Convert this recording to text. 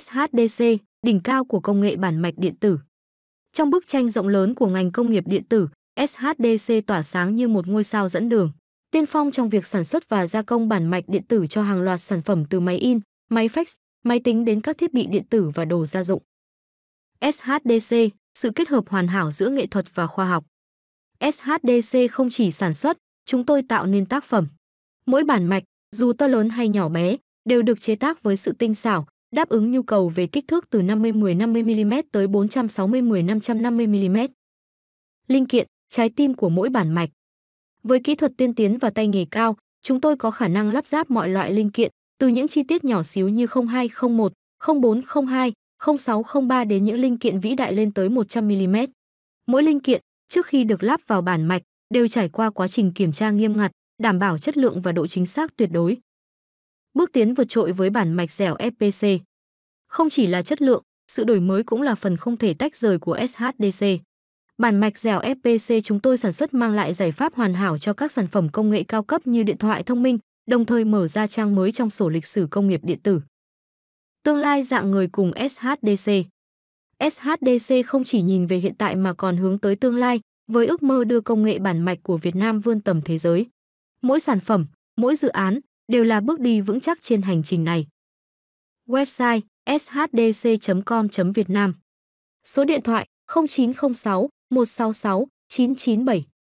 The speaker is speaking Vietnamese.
SHDC, đỉnh cao của công nghệ bản mạch điện tử. Trong bức tranh rộng lớn của ngành công nghiệp điện tử, SHDC tỏa sáng như một ngôi sao dẫn đường, tiên phong trong việc sản xuất và gia công bản mạch điện tử cho hàng loạt sản phẩm từ máy in, máy fax, máy tính đến các thiết bị điện tử và đồ gia dụng. SHDC, sự kết hợp hoàn hảo giữa nghệ thuật và khoa học. SHDC không chỉ sản xuất, chúng tôi tạo nên tác phẩm. Mỗi bản mạch, dù to lớn hay nhỏ bé, đều được chế tác với sự tinh xảo, đáp ứng nhu cầu về kích thước từ 50 10 50 mm tới 460 10 550 mm. Linh kiện, trái tim của mỗi bản mạch. Với kỹ thuật tiên tiến và tay nghề cao, chúng tôi có khả năng lắp ráp mọi loại linh kiện, từ những chi tiết nhỏ xíu như 0201, 0402, 0603 đến những linh kiện vĩ đại lên tới 100 mm. Mỗi linh kiện, trước khi được lắp vào bản mạch, đều trải qua quá trình kiểm tra nghiêm ngặt, đảm bảo chất lượng và độ chính xác tuyệt đối bước tiến vượt trội với bản mạch dẻo FPC. Không chỉ là chất lượng, sự đổi mới cũng là phần không thể tách rời của SHDC. Bản mạch dẻo FPC chúng tôi sản xuất mang lại giải pháp hoàn hảo cho các sản phẩm công nghệ cao cấp như điện thoại thông minh, đồng thời mở ra trang mới trong sổ lịch sử công nghiệp điện tử. Tương lai dạng người cùng SHDC SHDC không chỉ nhìn về hiện tại mà còn hướng tới tương lai, với ước mơ đưa công nghệ bản mạch của Việt Nam vươn tầm thế giới. Mỗi sản phẩm, mỗi dự án, đều là bước đi vững chắc trên hành trình này. Website shdc com vn Số điện thoại 0906 166 997